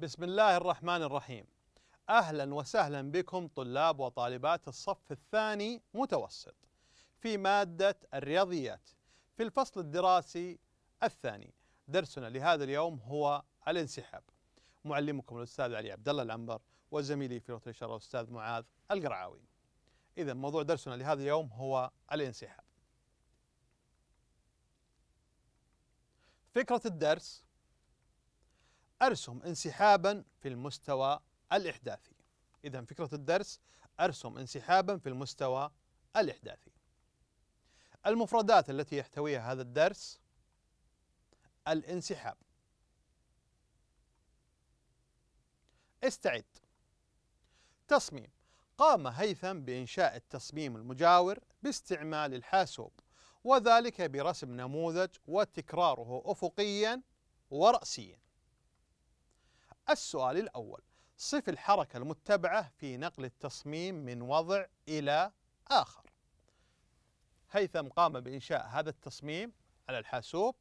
بسم الله الرحمن الرحيم اهلا وسهلا بكم طلاب وطالبات الصف الثاني متوسط في ماده الرياضيات في الفصل الدراسي الثاني درسنا لهذا اليوم هو الانسحاب معلمكم الاستاذ علي عبد الله العنبر وزميلي في وقت الاشاره الاستاذ معاذ القرعاوي اذا موضوع درسنا لهذا اليوم هو الانسحاب فكره الدرس أرسم انسحابا في المستوى الإحداثي إذا فكرة الدرس أرسم انسحابا في المستوى الإحداثي المفردات التي يحتويها هذا الدرس الانسحاب استعد تصميم قام هيثم بإنشاء التصميم المجاور باستعمال الحاسوب وذلك برسم نموذج وتكراره أفقيا ورأسيا السؤال الأول صف الحركة المتبعة في نقل التصميم من وضع إلى آخر هيثم قام بإنشاء هذا التصميم على الحاسوب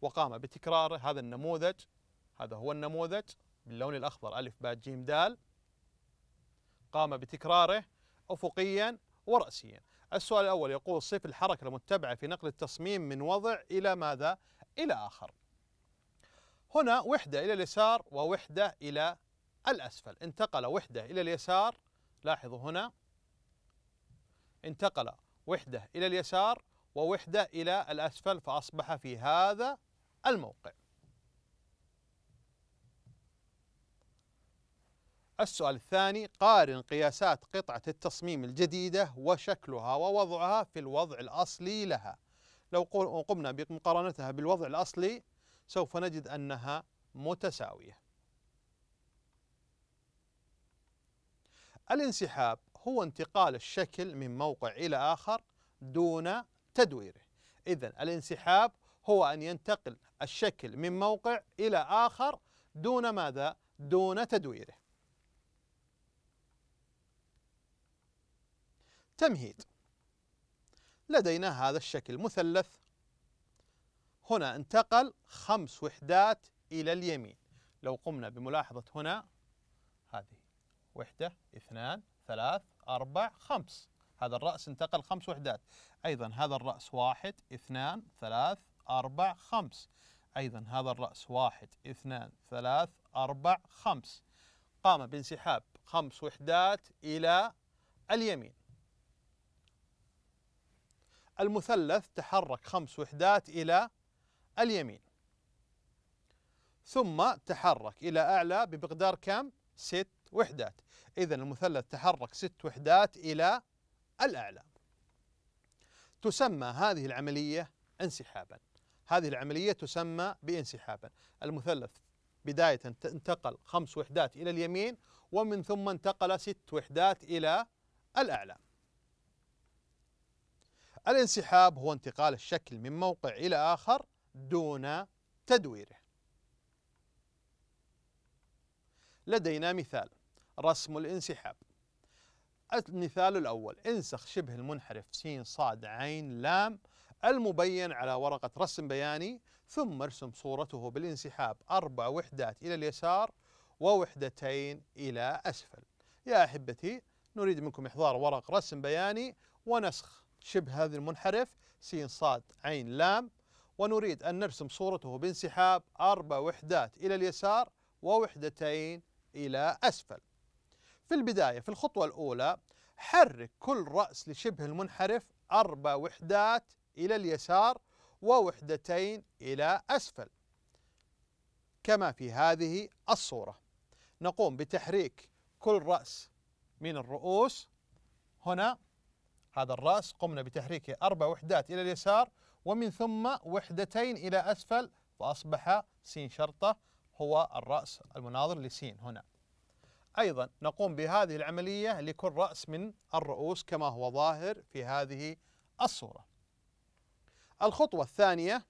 وقام بتكرار هذا النموذج هذا هو النموذج باللون الأخضر ألف باء جيم دال قام بتكراره أفقيا ورأسيا السؤال الأول يقول صف الحركة المتبعة في نقل التصميم من وضع إلى ماذا؟ إلى آخر هنا وحدة إلى اليسار ووحدة إلى الأسفل انتقل وحدة إلى اليسار لاحظوا هنا انتقل وحدة إلى اليسار ووحدة إلى الأسفل فأصبح في هذا الموقع السؤال الثاني قارن قياسات قطعة التصميم الجديدة وشكلها ووضعها في الوضع الأصلي لها لو قمنا بمقارنتها بالوضع الأصلي سوف نجد أنها متساوية الانسحاب هو انتقال الشكل من موقع إلى آخر دون تدويره إذا الانسحاب هو أن ينتقل الشكل من موقع إلى آخر دون ماذا؟ دون تدويره تمهيد لدينا هذا الشكل مثلث هنا انتقل خمس وحدات إلى اليمين لو قمنا بملاحظة هنا هذه وحدة اثنان ثلاث أربع خمس هذا الرأس انتقل خمس وحدات أيضا هذا الرأس واحد اثنان ثلاث أربع خمس أيضا هذا الرأس واحد اثنان ثلاث أربع خمس قام بانسحاب خمس وحدات إلى اليمين المثلث تحرك خمس وحدات إلى اليمين ثم تحرك إلى أعلى بمقدار كم؟ ست وحدات إذا المثلث تحرك ست وحدات إلى الأعلى تسمى هذه العملية انسحابا هذه العملية تسمى بانسحابا المثلث بداية انتقل خمس وحدات إلى اليمين ومن ثم انتقل ست وحدات إلى الأعلى الانسحاب هو انتقال الشكل من موقع إلى آخر دون تدويره لدينا مثال رسم الانسحاب المثال الأول انسخ شبه المنحرف س ص عين لام المبين على ورقة رسم بياني ثم ارسم صورته بالانسحاب أربع وحدات إلى اليسار ووحدتين إلى أسفل يا أحبتي نريد منكم إحضار ورق رسم بياني ونسخ شبه هذا المنحرف س ص عين لام ونريد أن نرسم صورته بانسحاب أربع وحدات إلى اليسار ووحدتين إلى أسفل في البداية في الخطوة الأولى حرك كل رأس لشبه المنحرف أربع وحدات إلى اليسار ووحدتين إلى أسفل كما في هذه الصورة نقوم بتحريك كل رأس من الرؤوس هنا هذا الرأس قمنا بتحريكه أربع وحدات إلى اليسار ومن ثم وحدتين إلى أسفل فأصبح س شرطة هو الرأس المناظر لسين هنا أيضا نقوم بهذه العملية لكل رأس من الرؤوس كما هو ظاهر في هذه الصورة الخطوة الثانية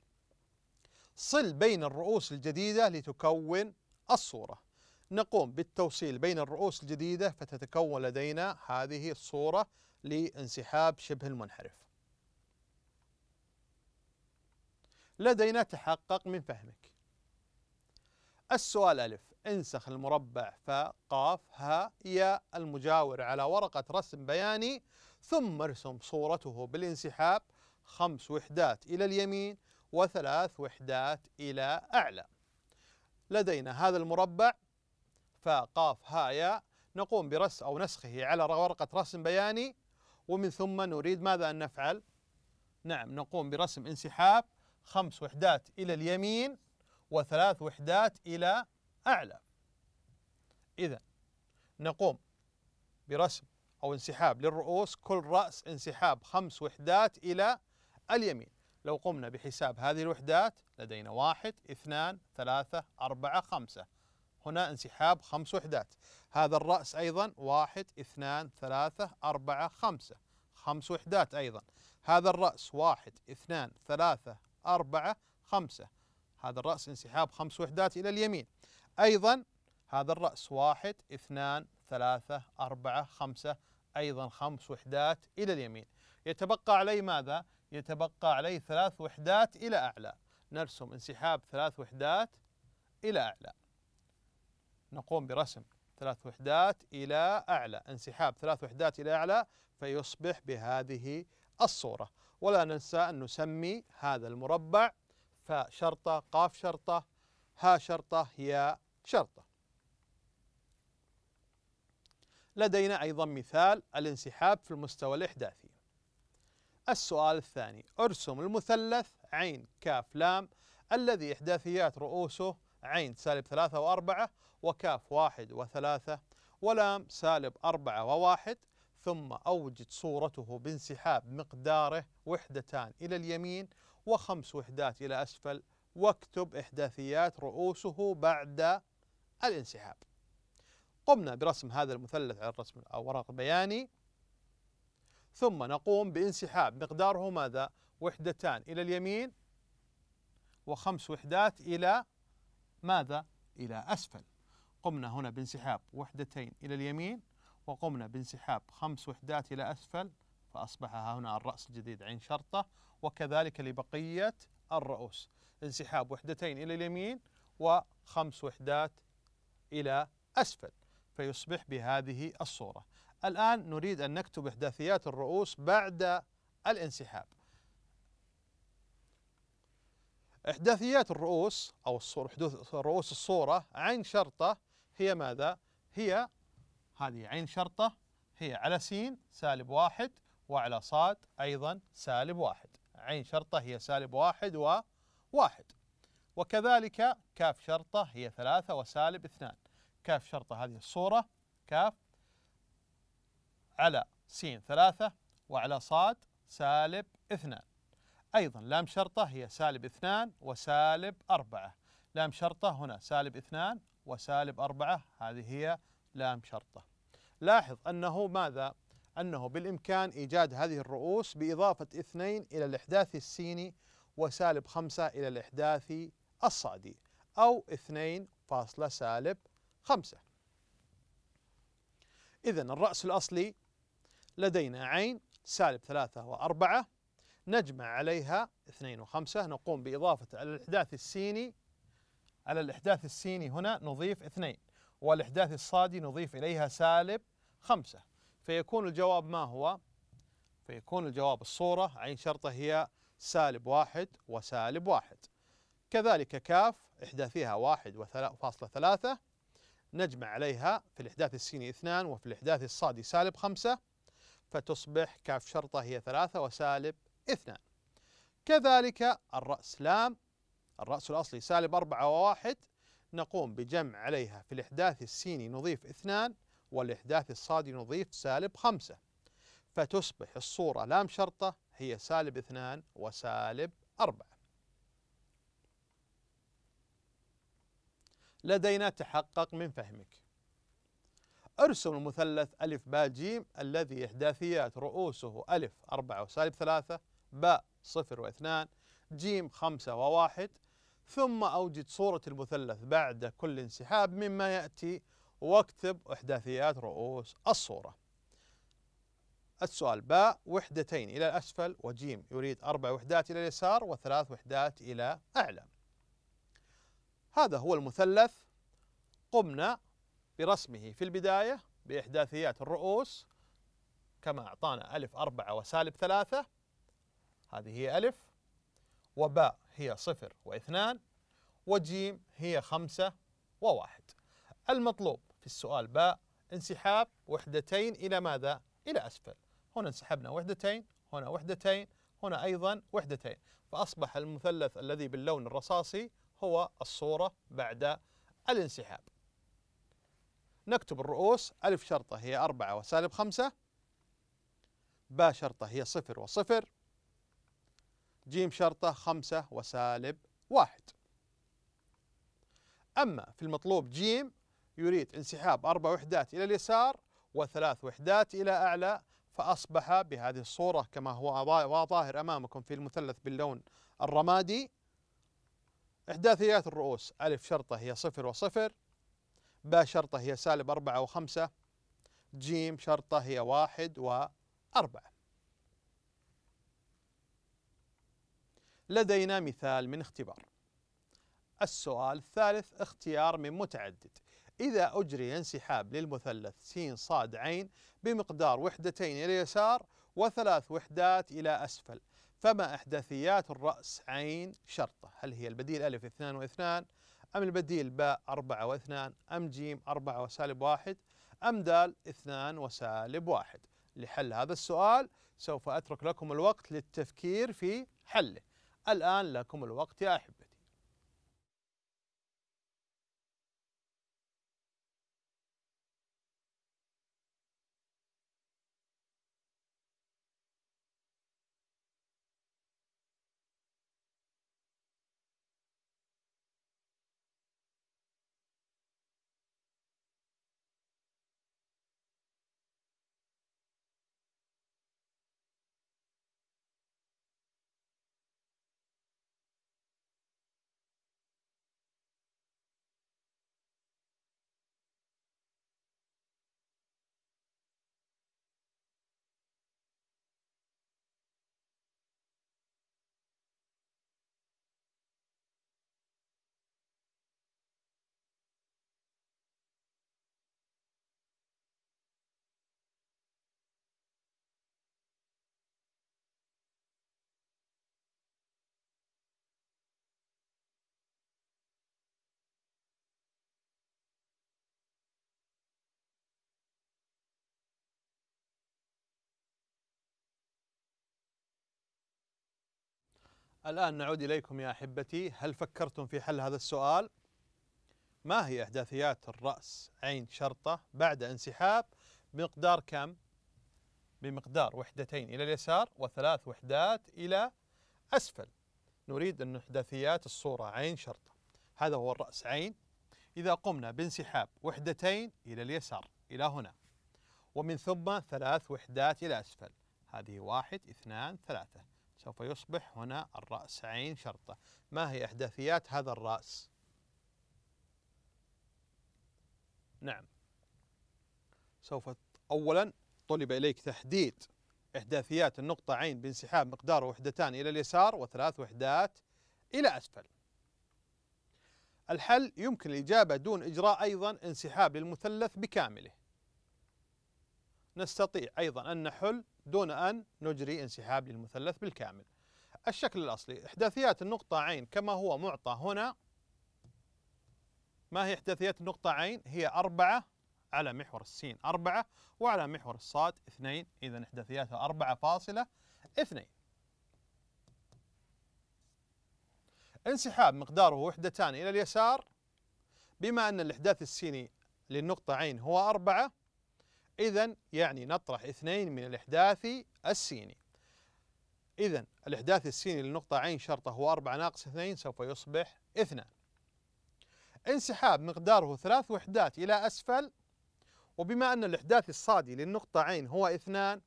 صل بين الرؤوس الجديدة لتكون الصورة نقوم بالتوصيل بين الرؤوس الجديدة فتتكون لدينا هذه الصورة لانسحاب شبه المنحرف لدينا تحقق من فهمك السؤال ألف انسخ المربع فا قاف ها يا المجاور على ورقة رسم بياني ثم ارسم صورته بالانسحاب خمس وحدات إلى اليمين وثلاث وحدات إلى أعلى لدينا هذا المربع فا قاف ها يا نقوم برس أو نسخه على ورقة رسم بياني ومن ثم نريد ماذا أن نفعل؟ نعم نقوم برسم انسحاب خمس وحدات إلى اليمين وثلاث وحدات إلى أعلى إذا نقوم برسم أو انسحاب للرؤوس كل رأس انسحاب خمس وحدات إلى اليمين لو قمنا بحساب هذه الوحدات لدينا واحد اثنان ثلاثة أربعة خمسة هنا انسحاب خمس وحدات هذا الرأس أيضا واحد اثنان ثلاثة أربعة خمسة خمس وحدات أيضا هذا الرأس واحد اثنان ثلاثة أربعة خمسة هذا الرأس انسحاب خمس وحدات إلى اليمين أيضا هذا الرأس واحد اثنان ثلاثة أربعة خمسة أيضا خمس وحدات إلى اليمين يتبقى علي ماذا؟ يتبقى علي ثلاث وحدات إلى أعلى نرسم انسحاب ثلاث وحدات إلى أعلى نقوم برسم ثلاث وحدات إلى أعلى انسحاب ثلاث وحدات إلى أعلى فيصبح بهذه الصورة ولا ننسى أن نسمي هذا المربع شرطة قاف شرطة ها شرطة يا شرطة لدينا أيضا مثال الانسحاب في المستوى الإحداثي السؤال الثاني ارسم المثلث عين كاف لام الذي إحداثيات رؤوسه عين سالب ثلاثة وأربعة وكاف واحد وثلاثة ولام سالب أربعة وواحد ثم أوجد صورته بانسحاب مقداره وحدتان إلى اليمين وخمس وحدات إلى أسفل واكتب إحداثيات رؤوسه بعد الانسحاب قمنا برسم هذا المثلث على الرسم الأوراق البياني بياني ثم نقوم بانسحاب مقداره ماذا؟ وحدتان إلى اليمين وخمس وحدات إلى ماذا؟ إلى أسفل قمنا هنا بانسحاب وحدتين إلى اليمين وقمنا بانسحاب خمس وحدات إلى أسفل فأصبح ها هنا الرأس الجديد عين شرطة وكذلك لبقية الرؤوس انسحاب وحدتين إلى اليمين وخمس وحدات إلى أسفل فيصبح بهذه الصورة الآن نريد أن نكتب إحداثيات الرؤوس بعد الانسحاب إحداثيات الرؤوس أو الصورة حدوث رؤوس الصورة عين شرطة هي ماذا؟ هي هذه عين شرطة هي على سين سالب واحد وعلى صاد أيضا سالب واحد عين شرطة هي سالب واحد وواحد وكذلك كاف شرطة هي ثلاثة وسالب اثنان كاف شرطة هذه الصورة كاف على سين ثلاثة وعلى صاد سالب اثنان أيضا لام شرطة هي سالب اثنان وسالب أربعة لام شرطة هنا سالب اثنان وسالب أربعة هذه هي لام شرطه لاحظ أنه ماذا أنه بالإمكان إيجاد هذه الرؤوس بإضافة اثنين إلى الإحداث السيني وسالب خمسة إلى الإحداث الصادي أو اثنين فاصلة سالب خمسة إذا الرأس الأصلي لدينا عين سالب ثلاثة وأربعة نجمع عليها اثنين وخمسة نقوم بإضافة على الإحداث السيني على الإحداث السيني هنا نضيف اثنين والإحداث الصادي نضيف إليها سالب خمسة فيكون الجواب ما هو؟ فيكون الجواب الصورة عين شرطه هي سالب واحد وسالب واحد كذلك كاف إحداثها واحد وفاصلة ثلاثة نجمع عليها في الإحداث السيني اثنان وفي الإحداث الصادي سالب خمسة فتصبح كاف شرطة هي ثلاثة وسالب اثنان كذلك الرأس لام الرأس الأصلي سالب أربعة وواحد نقوم بجمع عليها في الإحداث السيني نضيف اثنان والإحداث الصادي نضيف سالب خمسة فتصبح الصورة لام شرطة هي سالب اثنان وسالب أربعة لدينا تحقق من فهمك ارسم المثلث ألف با جيم الذي إحداثيات رؤوسه ألف أربعة وسالب ثلاثة با صفر واثنان جيم خمسة وواحد ثم أوجد صورة المثلث بعد كل انسحاب مما يأتي واكتب إحداثيات رؤوس الصورة السؤال باء وحدتين إلى الأسفل وجيم يريد أربع وحدات إلى اليسار وثلاث وحدات إلى أعلى هذا هو المثلث قمنا برسمه في البداية بإحداثيات الرؤوس كما أعطانا ألف أربعة وسالب ثلاثة هذه هي ألف وباء هي صفر واثنان وجيم هي خمسة وواحد المطلوب في السؤال باء انسحاب وحدتين إلى ماذا؟ إلى أسفل هنا انسحبنا وحدتين هنا وحدتين هنا أيضا وحدتين فأصبح المثلث الذي باللون الرصاصي هو الصورة بعد الانسحاب نكتب الرؤوس ألف شرطة هي أربعة وسالب خمسة باء شرطة هي صفر وصفر جيم شرطة خمسة وسالب واحد أما في المطلوب جيم يريد انسحاب أربع وحدات إلى اليسار وثلاث وحدات إلى أعلى فأصبح بهذه الصورة كما هو ظاهر أمامكم في المثلث باللون الرمادي إحداثيات الرؤوس ألف شرطة هي صفر وصفر باء شرطة هي سالب أربعة وخمسة جيم شرطة هي واحد وأربعة لدينا مثال من اختبار السؤال الثالث اختيار من متعدد إذا أجري انسحاب للمثلث س ص ع بمقدار وحدتين إلى اليسار وثلاث وحدات إلى أسفل فما إحداثيات الرأس عين شرطة هل هي البديل ألف اثنان واثنان أم البديل باء أربعة واثنان أم جيم أربعة وسالب واحد أم دال اثنان وسالب واحد لحل هذا السؤال سوف أترك لكم الوقت للتفكير في حله الآن لكم الوقت يا أحبة الآن نعود إليكم يا أحبتي هل فكرتم في حل هذا السؤال؟ ما هي إحداثيات الرأس عين شرطة بعد انسحاب بمقدار كم؟ بمقدار وحدتين إلى اليسار وثلاث وحدات إلى أسفل نريد أن إحداثيات الصورة عين شرطة هذا هو الرأس عين إذا قمنا بانسحاب وحدتين إلى اليسار إلى هنا ومن ثم ثلاث وحدات إلى أسفل هذه واحد اثنان ثلاثة سوف يصبح هنا الرأس عين شرطة ما هي إحداثيات هذا الرأس نعم سوف أولا طلب إليك تحديد إحداثيات النقطة عين بانسحاب مقدار وحدتان إلى اليسار وثلاث وحدات إلى أسفل الحل يمكن الإجابة دون إجراء أيضا انسحاب للمثلث بكامله نستطيع أيضا أن نحل دون أن نجري انسحاب للمثلث بالكامل الشكل الأصلي إحداثيات النقطة عين كما هو معطى هنا ما هي إحداثيات النقطة عين؟ هي أربعة على محور السين أربعة وعلى محور الصاد اثنين إذا إحداثياتها أربعة فاصلة اثنين انسحاب مقداره وحدتان إلى اليسار بما أن الإحداث السيني للنقطة عين هو أربعة إذا يعني نطرح اثنين من الإحداث السيني إذا الإحداث السيني للنقطة عين شرطه هو 4 ناقص 2 سوف يصبح 2 انسحاب مقداره ثلاث وحدات إلى أسفل وبما أن الإحداث الصادي للنقطة عين هو اثنان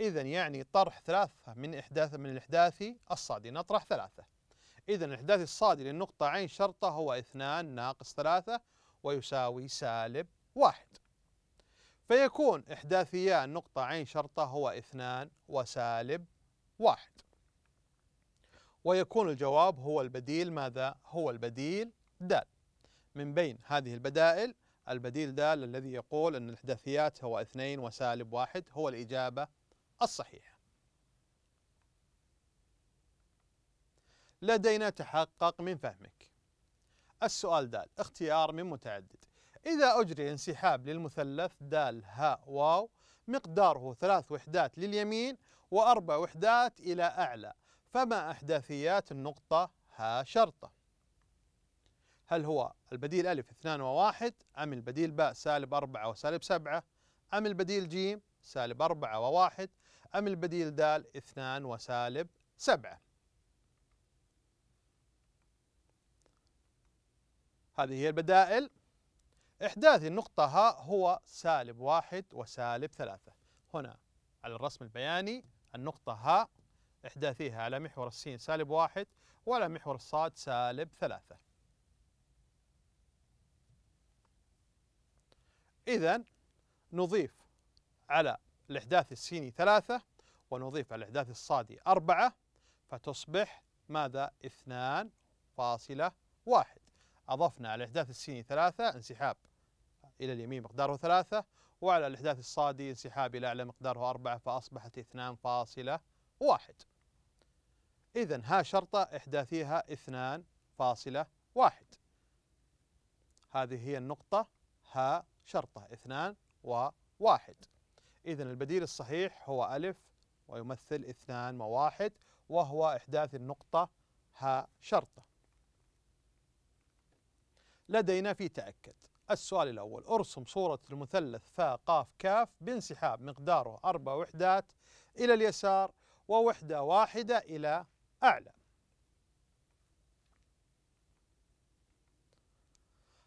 إذا يعني طرح ثلاثة من إحداث من الإحداث الصادي نطرح ثلاثة إذا الإحداث الصادي للنقطة عين شرطه هو اثنان ناقص ثلاثة ويساوي سالب واحد فيكون إحداثيا نقطة عين شرطة هو اثنان وسالب واحد ويكون الجواب هو البديل ماذا؟ هو البديل دال من بين هذه البدائل البديل دال الذي يقول أن الإحداثيات هو اثنين وسالب واحد هو الإجابة الصحيحة لدينا تحقق من فهمك السؤال دال اختيار من متعدد إذا أجري انسحاب للمثلث د ه واو مقداره ثلاث وحدات لليمين وأربع وحدات إلى أعلى فما أحداثيات النقطة ها شرطة هل هو البديل ألف اثنان وواحد أم البديل باء سالب أربعة وسالب سبعة أم البديل جيم سالب أربعة وواحد أم البديل دال اثنان وسالب سبعة هذه هي البدائل إحداث النقطة ها هو سالب واحد وسالب ثلاثة هنا على الرسم البياني النقطة ها إحداثيها على محور السين سالب واحد وعلى محور الصاد سالب ثلاثة إذا نضيف على الإحداث السيني ثلاثة ونضيف على الإحداث الصادي أربعة فتصبح ماذا؟ اثنان فاصلة واحد أضفنا على الإحداث السيني ثلاثة انسحاب إلى اليمين مقداره ثلاثة وعلى الإحداث الصادي انسحاب إلى أعلى مقداره أربعة فأصبحت اثنان فاصلة واحد إذا ها شرطة إحداثيها اثنان فاصلة واحد هذه هي النقطة ها شرطة اثنان وواحد إذا البديل الصحيح هو ألف ويمثل اثنان وواحد وهو إحداث النقطة ها شرطة لدينا في تأكد السؤال الأول ارسم صورة المثلث فا قاف كاف بانسحاب مقداره أربع وحدات إلى اليسار ووحدة واحدة إلى أعلى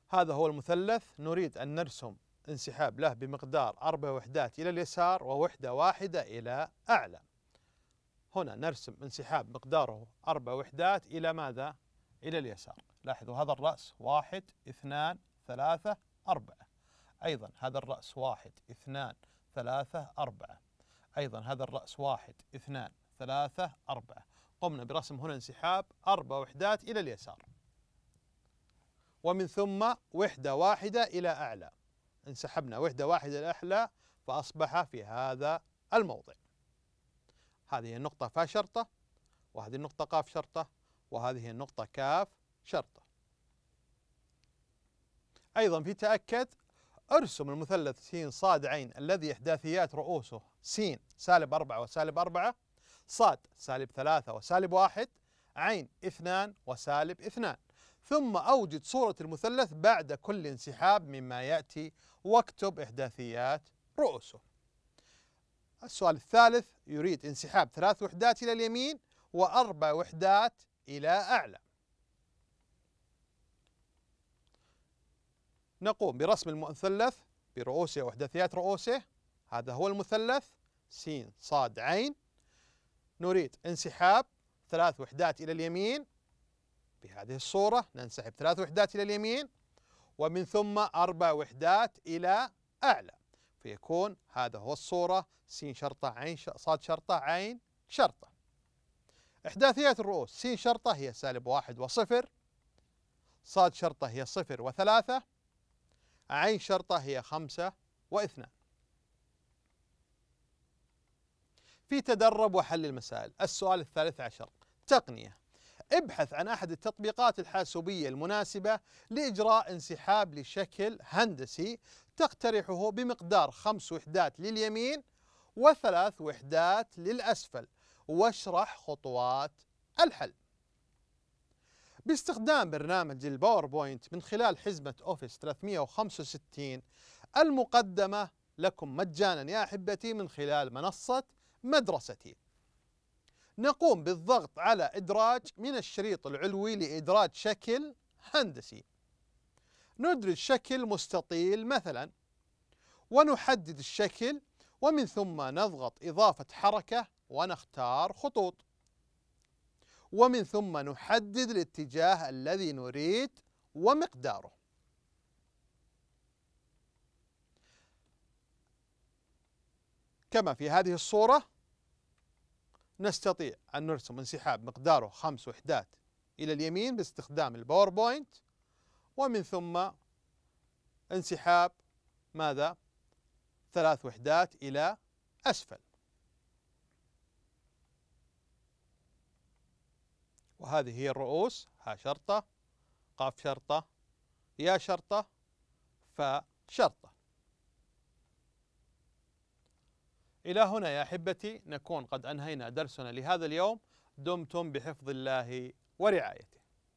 هذا هو المثلث نريد أن نرسم انسحاب له بمقدار أربع وحدات إلى اليسار ووحدة واحدة إلى أعلى هنا نرسم انسحاب مقداره أربع وحدات إلى ماذا؟ إلى اليسار لاحظوا هذا الرأس واحد اثنان ثلاثة أربعة أيضا هذا الرأس واحد اثنان ثلاثة أربعة أيضا هذا الرأس واحد اثنان ثلاثة أربعة قمنا برسم هنا انسحاب أربع وحدات إلى اليسار ومن ثم وحدة واحدة إلى أعلى انسحبنا وحدة واحدة إلى أعلى فأصبح في هذا الموضع هذه النقطة فا شرطة وهذه النقطة قاف شرطة وهذه النقطة كاف شرطه أيضا في تأكد ارسم المثلث س ص ع الذي إحداثيات رؤوسه س سالب أربعة وسالب أربعة ص سالب ثلاثة وسالب واحد ع اثنان وسالب اثنان ثم أوجد صورة المثلث بعد كل انسحاب مما يأتي واكتب إحداثيات رؤوسه السؤال الثالث يريد انسحاب ثلاث وحدات إلى اليمين وأربع وحدات إلى أعلى نقوم برسم المثلث برؤوسه وحدثيات رؤوسه هذا هو المثلث س ص عين نريد انسحاب ثلاث وحدات إلى اليمين بهذه الصورة ننسحب ثلاث وحدات إلى اليمين ومن ثم أربع وحدات إلى أعلى فيكون هذا هو الصورة س شرطة عين صاد شرطة عين شرطة إحداثيات الرؤوس س شرطة هي سالب واحد وصفر صاد شرطة هي صفر وثلاثة عين شرطة هي خمسة واثنان في تدرب وحل المسائل السؤال الثالث عشر تقنية ابحث عن أحد التطبيقات الحاسوبية المناسبة لإجراء انسحاب لشكل هندسي تقترحه بمقدار خمس وحدات لليمين وثلاث وحدات للأسفل واشرح خطوات الحل باستخدام برنامج الباوربوينت من خلال حزمة أوفيس 365 المقدمة لكم مجانا يا أحبتي من خلال منصة مدرستي نقوم بالضغط على إدراج من الشريط العلوي لإدراج شكل هندسي ندرج شكل مستطيل مثلا ونحدد الشكل ومن ثم نضغط إضافة حركة ونختار خطوط ومن ثم نحدد الاتجاه الذي نريد ومقداره كما في هذه الصورة نستطيع أن نرسم انسحاب مقداره خمس وحدات إلى اليمين باستخدام الباوربوينت ومن ثم انسحاب ماذا؟ ثلاث وحدات إلى أسفل وهذه هي الرؤوس ها شرطة قاف شرطة يا شرطة شرطة إلى هنا يا أحبتي نكون قد أنهينا درسنا لهذا اليوم دمتم بحفظ الله ورعايته